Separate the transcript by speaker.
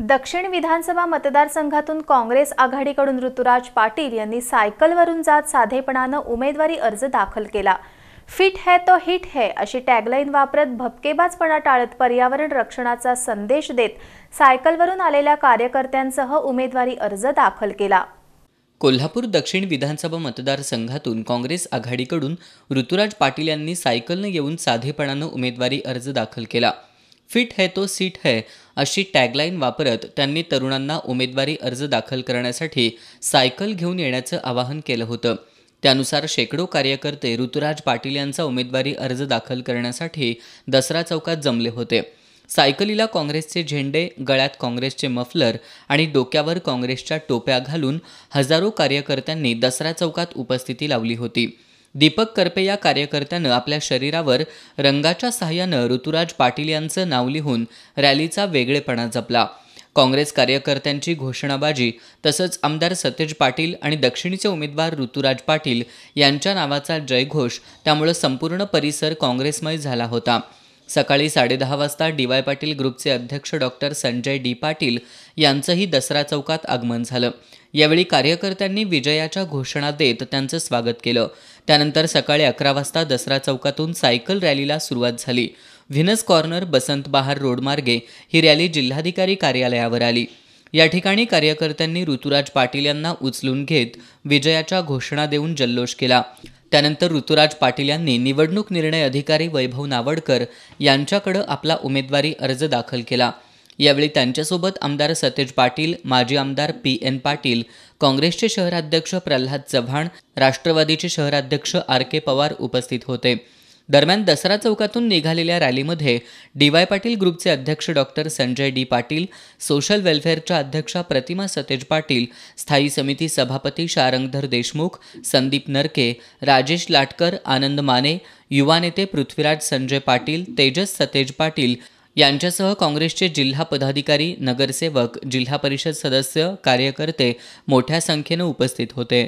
Speaker 1: दक्षिण विधानसभा मतदारसंघातून काँग्रेस आघाडीकडून ऋतुराज पाटील यांनी सायकलवरून जात साधेपणानं उमेदवारी अर्ज दाखल केला फिट है तो हिट है अशी टॅगलाईन वापरत भपकेबाजपणा टाळत पर्यावरण रक्षणाचा संदेश देत सायकलवरून आलेल्या कार्यकर्त्यांसह उमेदवारी अर्ज दाखल केला
Speaker 2: कोल्हापूर दक्षिण विधानसभा मतदारसंघातून काँग्रेस आघाडीकडून ऋतुराज पाटील यांनी सायकलनं येऊन साधेपणानं उमेदवारी अर्ज दाखल केला फिट है तो सीट है अशी टॅगलाईन वापरत त्यांनी तरुणांना उमेदवारी अर्ज दाखल करण्यासाठी सायकल घेऊन येण्याचं आवाहन केलं होतं त्यानुसार शेकडो कार्यकर्ते ऋतुराज पाटील यांचा उमेदवारी अर्ज दाखल करण्यासाठी दसरा चौकात जमले होते सायकलीला काँग्रेसचे झेंडे गळ्यात काँग्रेसचे मफलर आणि डोक्यावर काँग्रेसच्या टोप्या घालून हजारो कार्यकर्त्यांनी दसरा चौकात उपस्थिती लावली होती दीपक करपे या कार्यकर्त्यानं आपल्या शरीरावर रंगाच्या सहाय्यानं ऋतुराज पाटील यांचं नाव लिहून रॅलीचा वेगळेपणा जपला काँग्रेस कार्यकर्त्यांची घोषणाबाजी तसंच आमदार सतेज पाटील आणि दक्षिणीचे उमेदवार ऋतुराज पाटील यांच्या नावाचा जयघोष त्यामुळं संपूर्ण परिसर काँग्रेसमय झाला होता सकाळी साडेदहा वाजता डी वाय पाटील ग्रुपचे अध्यक्ष डॉक्टर संजय डी पाटील यांचंही दसरा चौकात आगमन झालं यावेळी कार्यकर्त्यांनी विजयाच्या घोषणा देत त्यांचं स्वागत केलं त्यानंतर सकाळी अकरा वाजता दसरा चौकातून सायकल रॅलीला सुरुवात झाली व्हिनस कॉर्नर बसंत बहार रोडमार्गे ही रॅली जिल्हाधिकारी कार्यालयावर आली या ठिकाणी कार्यकर्त्यांनी ऋतुराज पाटील यांना उचलून घेत विजयाच्या घोषणा देऊन जल्लोष केला त्यानंतर ऋतुराज पाटील यांनी निवडणूक निर्णय अधिकारी वैभव नावडकर यांच्याकडे आपला उमेदवारी अर्ज दाखल केला यावेळी त्यांच्यासोबत आमदार सतेज पाटील माजी आमदार पी एन पाटील काँग्रेसचे शहराध्यक्ष प्रल्हाद चव्हाण राष्ट्रवादीचे शहराध्यक्ष आर के पवार उपस्थित होते दरम्यान दसरा चौकातून निघालेल्या रॅलीमध्ये डी वाय पाटील ग्रुपचे अध्यक्ष doctor Sanjay D Patil social वेल्फेअरच्या अध्यक्षा प्रतिमा सतेज पाटील स्थायी समिती सभापती शारंगधर देशमुख संदीप नरके राजेश लाटकर आनंद माने युवा नेते पृथ्वीराज संजय पाटील तेजस सतेज पाटील यांच्यासह काँग्रेसचे जिल्हा पदाधिकारी नगरसेवक जिल्हा परिषद सदस्य कार्यकर्ते मोठ्या संख्येनं उपस्थित होते